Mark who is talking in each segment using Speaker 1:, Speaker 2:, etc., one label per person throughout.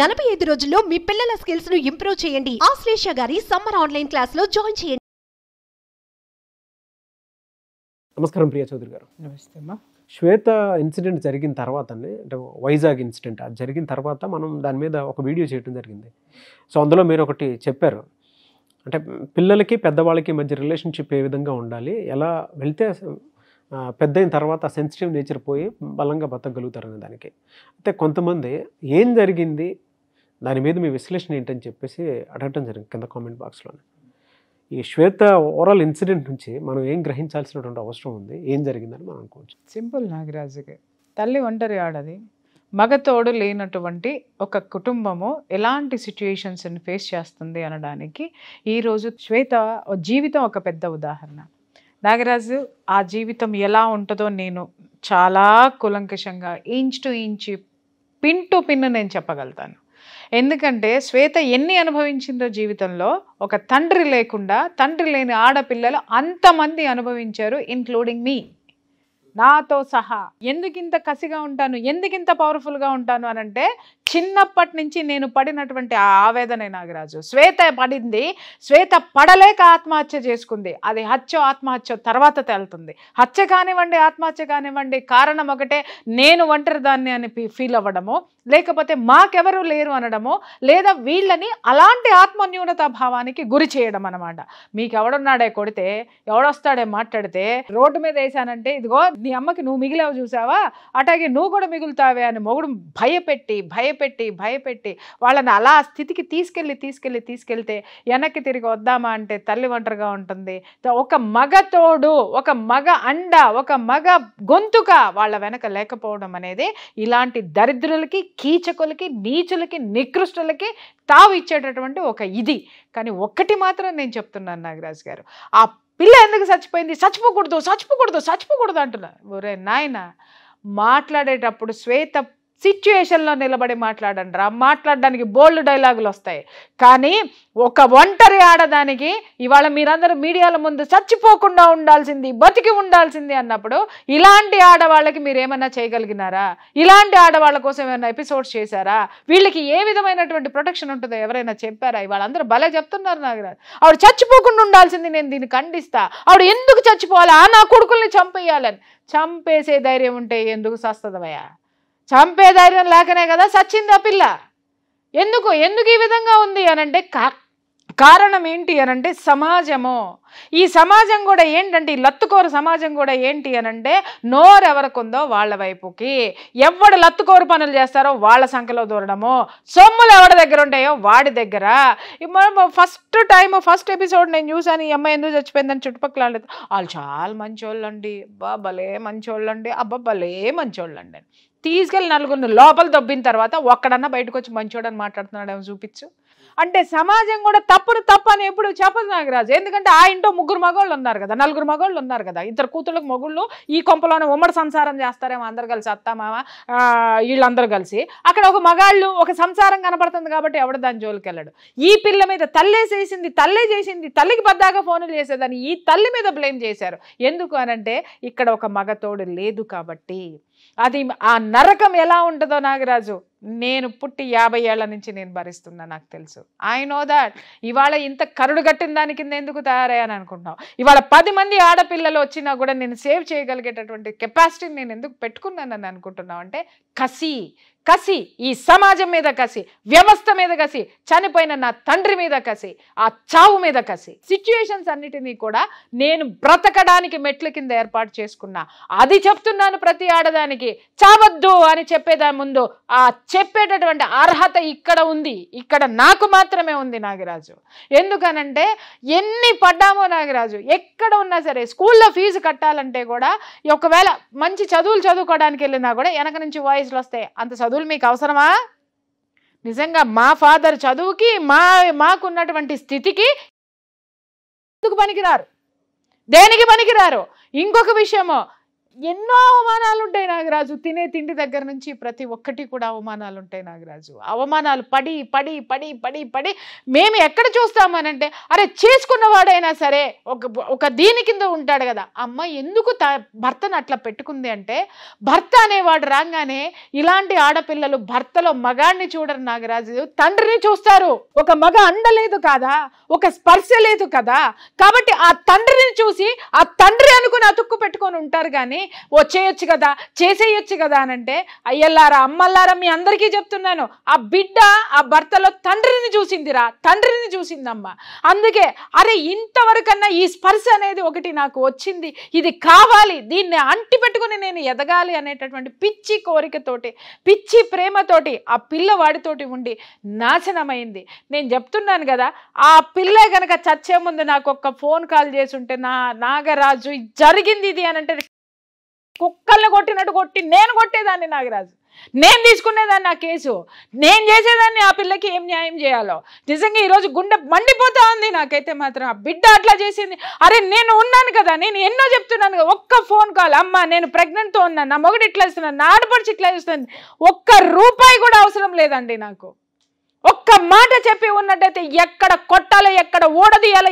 Speaker 1: నలభై ఐదు రోజుల్లో మీ పిల్లల స్కిల్స్ ను ఇంప్రూవ్ చేయండి ఆశ్లేష గారి సమ్మర్ ఆన్లైన్ క్లాస్ లో జాయిన్ చేయండి నమస్కారం ప్రియా చౌదరి గారు నమస్తే అమ్మా శ్వేత ఇన్సిడెంట్ జరిగిన అండి అంటే వైజాగ్ ఇన్సిడెంట్ అది జరిగిన తర్వాత మనం దాని మీద ఒక వీడియో చేయడం జరిగింది సో అందులో మీరు ఒకటి చెప్పారు అంటే పిల్లలకి పెద్దవాళ్ళకి మధ్య రిలేషన్షిప్ ఏ విధంగా ఉండాలి ఎలా వెళ్తే పెద్ద అయిన తర్వాత సెన్సిటివ్ నేచర్ పోయి బలంగా బతకగలుగుతారు అనే దానికి అయితే కొంతమంది ఏం జరిగింది దాని మీద మీ విశ్లేషణ ఏంటని చెప్పేసి అడగటం జరిగింది కింద కామెంట్ బాక్స్లోనే ఈ శ్వేత ఓవరాల్ ఇన్సిడెంట్ నుంచి మనం ఏం గ్రహించాల్సినటువంటి అవసరం ఉంది ఏం జరిగిందని మనం అనుకోవచ్చు సింపుల్ నాగరాజుకి తల్లి ఒంటరి ఆడది మగతోడు లేనటువంటి ఒక కుటుంబము ఎలాంటి సిచ్యుయేషన్స్ని ఫేస్ చేస్తుంది అనడానికి ఈరోజు శ్వేత జీవితం ఒక పెద్ద ఉదాహరణ నాగరాజు ఆ జీవితం ఎలా ఉంటుందో నేను చాలా కులంకషంగా inch to inch pin to pin నేను చెప్పగలుగుతాను ఎందుకంటే శ్వేత ఎన్ని అనుభవించిందో జీవితంలో ఒక తండ్రి లేకుండా తండ్రి లేని ఆడపిల్లలు అంతమంది అనుభవించారు ఇన్క్లూడింగ్ మీ నాతో సహా ఎందుకింత కసిగా ఉంటాను ఎందుకింత పవర్ఫుల్గా ఉంటాను అని అంటే చిన్నప్పటి నుంచి నేను పడినటువంటి ఆ ఆవేదనే నాగరాజు శ్వేత పడింది శ్వేత పడలేక ఆత్మహత్య చేసుకుంది అది హత్య ఆత్మహత్య తర్వాత తేలుతుంది హత్య కానివ్వండి ఆత్మహత్య కానివ్వండి కారణం ఒకటే నేను ఒంటరి దాన్ని అని ఫీల్ అవ్వడము లేకపోతే మాకెవరూ లేరు అనడము లేదా వీళ్ళని అలాంటి ఆత్మన్యూనత భావానికి గురి చేయడం అనమాట మీకు ఎవడున్నాడే కొడితే ఎవడొస్తాడే మాట్లాడితే రోడ్డు మీద వేసానంటే ఇదిగో నీ అమ్మకి నువ్వు మిగిలావు చూసావా అట్లాగే నువ్వు కూడా మిగులుతావే అని మొగుడు భయపెట్టి భయపెట్టి భయపెట్టి వాళ్ళని అలా స్థితికి తీసుకెళ్ళి తీసుకెళ్ళి తీసుకెళ్తే వెనక్కి తిరిగి వద్దామా అంటే తల్లి ఒంటరిగా ఉంటుంది ఒక మగ తోడు ఒక మగ అండ ఒక మగ గొంతుక వాళ్ళ వెనక లేకపోవడం అనేది ఇలాంటి దరిద్రులకి కీచకులకి నీచులకి నికృష్టులకి తావు ఇచ్చేటటువంటి ఒక ఇది కానీ ఒక్కటి మాత్రం నేను చెప్తున్నాను నాగరాజు గారు ఆ పిల్ల ఎందుకు చచ్చిపోయింది చచ్చిపోకూడదు చచ్చిపోకూడదు చచ్చిపోకూడదు అంటున్నారు ఒరే నాయన మాట్లాడేటప్పుడు శ్వేత సిచ్యుయేషన్లో నిలబడి మాట్లాడండి రా మాట్లాడడానికి బోల్డ్ డైలాగులు వస్తాయి కానీ ఒక ఒంటరి ఆడదానికి ఇవాళ మీరందరూ మీడియాల ముందు చచ్చిపోకుండా ఉండాల్సింది బతికి ఉండాల్సింది అన్నప్పుడు ఇలాంటి ఆడవాళ్ళకి మీరు ఏమైనా చేయగలిగినారా ఇలాంటి ఆడవాళ్ళ కోసం ఏమైనా ఎపిసోడ్స్ చేశారా వీళ్ళకి ఏ విధమైనటువంటి ప్రొటెక్షన్ ఉంటుందో ఎవరైనా చెప్పారా ఇవాళ అందరూ భలే చెప్తున్నారు నాగరాజ్ ఆవిడ చచ్చిపోకుండా ఉండాల్సింది నేను దీన్ని ఖండిస్తా ఆవిడ ఎందుకు చచ్చిపోవాలా నా కొడుకుల్ని చంపేయాలని చంపేసే ధైర్యం ఉంటే ఎందుకు సస్తదమయ్యా చంపే ధైర్యం లేకనే కదా సచ్చింది ఆ పిల్ల ఎందుకు ఎందుకు ఈ విధంగా ఉంది అనంటే కా కారణం ఏంటి అనంటే సమాజము ఈ సమాజం కూడా ఏంటంటే ఈ లత్తుకోరు సమాజం కూడా ఏంటి అనంటే ఉందో వాళ్ళ వైపుకి ఎవడు లత్తుకోరు పనులు చేస్తారో వాళ్ళ సంఖ్యలో దూరడము సొమ్ములు ఎవరి దగ్గర ఉంటాయో వాడి దగ్గర ఫస్ట్ టైం ఫస్ట్ ఎపిసోడ్ నేను చూసాను ఈ అమ్మాయి ఎందుకు చచ్చిపోయిందని చుట్టుపక్కల వాళ్ళు చాలా మంచోళ్ళండి అబ్బా భలే మంచోళ్ళండి అబ్బా భలే మంచోళ్ళండి తీసుకెళ్ళి నలుగురిని లోపల దొబ్బిన తర్వాత ఒక్కడన్నా బయటకు వచ్చి మంచోడని మాట్లాడుతున్నాడు ఏమో చూపించు అంటే సమాజం కూడా తప్పును తప్పు అని ఎప్పుడు చెప్పదు నాగరాజు ఎందుకంటే ఆ ఇంట్లో ముగ్గురు మగవాళ్ళు ఉన్నారు కదా నలుగురు మగవాళ్ళు ఉన్నారు కదా ఇద్దరు కూతుళ్ళకి మొగుళ్ళు ఈ కొంపలోనే ఉమ్మడి సంసారం చేస్తారేమో అందరు కలిసి అత్తమామ వీళ్ళందరూ కలిసి అక్కడ ఒక మగాళ్ళు ఒక సంసారం కనపడుతుంది కాబట్టి ఎవడు దాని జోలికి వెళ్ళాడు ఈ పిల్ల మీద తల్లే చేసింది తల్లే చేసింది తల్లికి బద్దాగా ఫోన్లు చేసేదని ఈ తల్లి మీద బ్లేమ్ చేశారు ఎందుకు అనంటే ఇక్కడ ఒక మగతోడు లేదు కాబట్టి అది ఆ నరకం ఎలా ఉంటుందో నాగరాజు నేను పుట్టి యాభై ఏళ్ల నుంచి నేను భరిస్తున్నా నాకు తెలుసు ఐ నో దాట్ ఇవాళ ఇంత కరుడు కట్టిన దాని కింద ఎందుకు తయారయ్యాను అనుకుంటున్నావు ఇవాళ పది మంది ఆడపిల్లలు వచ్చినా కూడా నేను సేవ్ చేయగలిగేటటువంటి కెపాసిటీని నేను ఎందుకు పెట్టుకున్నానని అనుకుంటున్నావు అంటే కసి కసి ఈ సమాజం మీద కసి వ్యవస్థ మీద కసి చనిపోయిన నా తండ్రి మీద కసి ఆ చావు మీద కసి సిచ్యుయేషన్స్ అన్నిటినీ కూడా నేను బ్రతకడానికి మెట్ల కింద ఏర్పాటు చేసుకున్నా అది చెప్తున్నాను ప్రతి ఆడదానికి చావద్దు అని చెప్పేదాని ముందు ఆ చెప్పేటటువంటి అర్హత ఇక్కడ ఉంది ఇక్కడ నాకు మాత్రమే ఉంది నాగరాజు ఎందుకనంటే ఎన్ని పడ్డామో నాగరాజు ఎక్కడ ఉన్నా సరే స్కూల్లో ఫీజు కట్టాలంటే కూడా ఒకవేళ మంచి చదువులు చదువుకోవడానికి వెళ్ళినా కూడా వెనక నుంచి వాయిస్లు వస్తాయి అంత చదువు చదువులు మీకు అవసరమా నిజంగా మా ఫాదర్ చదువుకి మా మాకున్నటువంటి స్థితికి ఎందుకు పనికిరారు దేనికి పనికిరారు ఇంకొక విషయము ఎన్నో అవమానాలు ఉంటాయి నాగరాజు తినే తిండి దగ్గర నుంచి ప్రతి ఒక్కటి కూడా అవమానాలు ఉంటాయి నాగరాజు అవమానాలు పడి పడి పడి పడి పడి మేము ఎక్కడ చూస్తామనంటే అరే చేసుకున్నవాడైనా సరే ఒక ఒక దీని కింద ఉంటాడు కదా అమ్మ ఎందుకు త భర్తను అట్లా పెట్టుకుంది అంటే భర్త అనేవాడు రాగానే ఇలాంటి ఆడపిల్లలు భర్తలో మగాడిని చూడరు నాగరాజు తండ్రిని చూస్తారు ఒక మగ అండలేదు కాదా ఒక స్పర్శ లేదు కదా కాబట్టి ఆ తండ్రిని చూసి ఆ తండ్రి అనుకుని అతుక్కు పెట్టుకొని ఉంటారు కానీ వచ్చేయొచ్చు కదా చేసేయొచ్చు కదా అని అంటే అయ్యల్లారా అమ్మల్లారా మీ అందరికీ చెప్తున్నాను ఆ బిడ్డ ఆ భర్తలో తండ్రిని చూసిందిరా తండ్రిని చూసిందమ్మ అందుకే అరే ఇంతవరకన్నా ఈ స్పర్శ అనేది ఒకటి నాకు వచ్చింది ఇది కావాలి దీన్ని అంటి పెట్టుకుని నేను ఎదగాలి అనేటటువంటి పిచ్చి కోరికతోటి పిచ్చి ప్రేమతోటి ఆ పిల్లవాడితోటి ఉండి నాశనమైంది నేను చెప్తున్నాను కదా ఆ పిల్ల కనుక చచ్చే ముందు నాకు ఒక్క ఫోన్ కాల్ చేసి ఉంటే నా నాగరాజు జరిగింది ఇది అని అంటే కుక్కల్ని కొట్టినట్టు కొట్టి నేను కొట్టేదాన్ని నాగరాజు నేను తీసుకునేదాన్ని నా కేసు నేను చేసేదాన్ని ఆ పిల్లకి ఏం న్యాయం చేయాలో నిజంగా ఈరోజు గుండె మండిపోతా ఉంది నాకైతే మాత్రం ఆ బిడ్డ అట్లా చేసింది అరే నేను ఉన్నాను కదా నేను ఎన్నో చెప్తున్నాను కదా ఒక్క ఫోన్ కాల్ అమ్మ నేను ప్రెగ్నెంట్తో ఉన్నాను నా మొగడు ఇట్లా ఇస్తున్నాను నా ఆడపడిచి ఇట్లా ఇస్తుంది ఒక్క రూపాయి కూడా అవసరం లేదండి నాకు ఒక్క మాట చెప్పి ఉన్నట్టయితే ఎక్కడ కొట్టాలో ఎక్కడ ఓడదీయాలో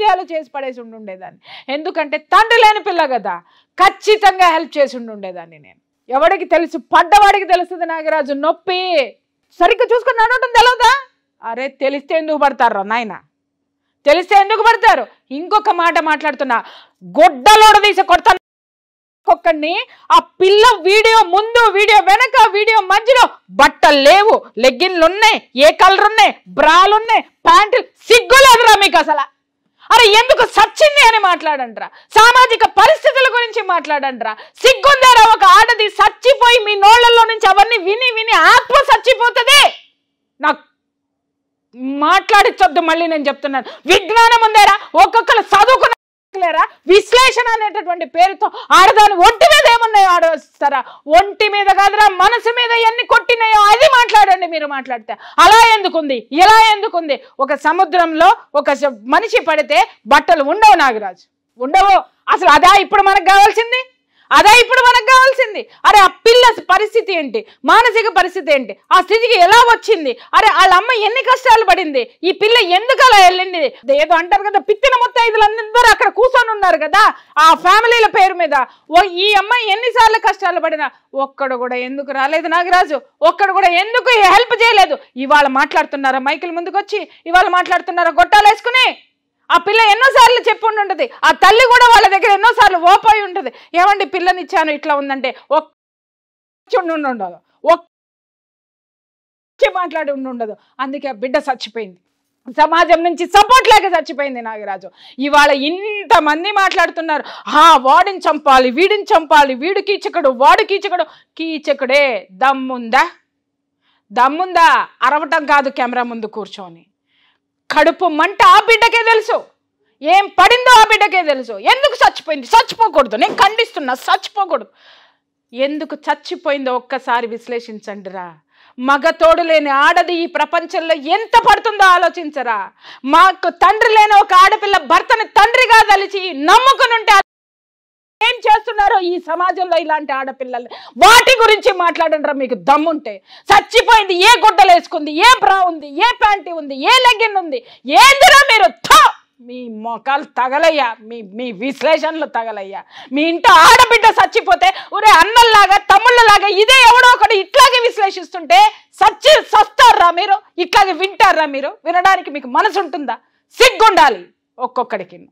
Speaker 1: విషయాలు చేసి పడేసి ఉండుండేదాన్ని ఎందుకంటే తండ్రి లేని పిల్ల కదా ఖచ్చితంగా హెల్ప్ చేసి ఉండుండేదాన్ని నేను ఎవడికి తెలుసు పడ్డవాడికి తెలుస్తుంది నాగరాజు నొప్పి సరిగ్గా చూసుకుని నడవటం తెలవదా అరే తెలిస్తే ఎందుకు పడతారు నాయన తెలిస్తే ఎందుకు పడతారు ఇంకొక మాట మాట్లాడుతున్నా గొడ్డలోడ తీసి కొడతాను ఒక్కొక్కడిని ఆ పిల్ల వీడియో ముందు వీడియో వెనక వీడియో మధ్యలో బట్టలు లేవు లెగ్గిన్లు ఉన్నాయి ఏ కలర్ ఉన్నాయి బ్రాలు ఉన్నాయి ప్యాంటులు సిగ్గులేదురా మీకు అసలు అరే ఎందుకు సచ్చింది అని మాట్లాడంట్రా సామాజిక పరిస్థితుల గురించి మాట్లాడంట్రా సిగ్గుందరా ఒక ఆడది సచ్చిపోయి మీ నోళ్లలో నుంచి అవన్నీ విని విని ఆత్మ సచ్చిపోతుంది నాకు మాట్లాడి మళ్ళీ నేను చెప్తున్నాను విజ్ఞానం ఉందేరా ఒక్కొక్కరు చదువుకున్న లేరా విశ్లేషణ అనేటటువంటి పేరుతో ఆడదాని ఒంటి మీద ఏమున్నాయో ఆడేస్తారా ఒంటి మీద కాదురా మనసు మీద ఎన్ని కొట్టినాయో అది మాట్లాడండి మీరు మాట్లాడితే అలా ఎందుకుంది ఇలా ఎందుకుంది ఒక సముద్రంలో ఒక మనిషి పడితే బట్టలు ఉండవు నాగరాజు ఉండవు అసలు అదా ఇప్పుడు మనకు కావాల్సింది అదే ఇప్పుడు మనకు కావాల్సింది అరే పరిస్థితి ఏంటి మానసిక పరిస్థితి ఏంటి ఆ స్థితికి ఎలా వచ్చింది అరే వాళ్ళ అమ్మ ఎన్ని కష్టాలు పడింది ఈ పిల్ల ఎందుకు అలా వెళ్ళింది ఏదో అంటారు కదా పిత్తిన ముత్తైదులందరూ అక్కడ కూర్చొని ఉన్నారు కదా ఆ ఫ్యామిలీల పేరు మీద ఓ ఈ అమ్మాయి ఎన్నిసార్లు కష్టాలు పడినా ఒక్కడు కూడా ఎందుకు రాలేదు నాగరాజు ఒక్కడు కూడా ఎందుకు హెల్ప్ చేయలేదు ఇవాళ మాట్లాడుతున్నారా మైకిల్ ముందుకు వచ్చి ఇవాళ మాట్లాడుతున్నారా గొట్టాలు వేసుకుని ఆ పిల్ల ఎన్నోసార్లు చెప్పుండి ఉంటుంది ఆ తల్లి కూడా వాళ్ళ దగ్గర ఎన్నోసార్లు ఓపోయి ఉంటుంది ఏమండి పిల్లనిచ్చాను ఇట్లా ఉందంటే ఉండి ఉండదు ఒక్క మాట్లాడి ఉండి ఉండదు అందుకే ఆ బిడ్డ చచ్చిపోయింది సమాజం నుంచి సపోర్ట్ లేక చచ్చిపోయింది నాగరాజు ఇవాళ ఇంతమంది మాట్లాడుతున్నారు ఆ వాడిని చంపాలి వీడిని చంపాలి వీడు కీచకుడు వాడు కీచకుడు కీచకుడే దమ్ముందా దమ్ముందా అరవటం కాదు కెమెరా ముందు కూర్చొని కడుపు మంట ఆ బిడ్డకే తెలుసు ఏం పడిందో ఆ బిడ్డకే తెలుసు ఎందుకు చచ్చిపోయింది చచ్చిపోకూడదు నేను ఖండిస్తున్నా చచ్చిపోకూడదు ఎందుకు చచ్చిపోయిందో ఒక్కసారి విశ్లేషించండి రా మగతోడు లేని ఆడది ఈ ప్రపంచంలో ఎంత పడుతుందో ఆలోచించరా మాకు తండ్రి లేని ఒక ఆడపిల్ల భర్తని తండ్రిగా తలిచి నమ్ముకునుంటే ఏం చేస్తున్నారో ఈ సమాజంలో ఇలాంటి ఆడపిల్లలు వాటి గురించి మాట్లాడండి మీకు దమ్ముంటే చచ్చిపోయింది ఏ గుడ్డలు వేసుకుంది ఏ బ్రా ఉంది ఏ ప్యాంటీ ఉంది ఏ లెగ్గిన్ ఉంది ఏందిరా మీరు మీ మొఖాలు తగలయ్యా మీ మీ విశ్లేషణలు తగలయ్యా మీ ఇంట్లో ఆడబిడ్డ చచ్చిపోతే ఒరే అన్నల్లాగా తమ్ముళ్ళలాగా ఇదే ఎవడో ఒకటి ఇట్లాగే విశ్లేషిస్తుంటే సచ్చి సస్తారా మీరు ఇట్లాగే వింటారా మీరు వినడానికి మీకు మనసు ఉంటుందా సిగ్గుండాలి ఒక్కొక్కడికి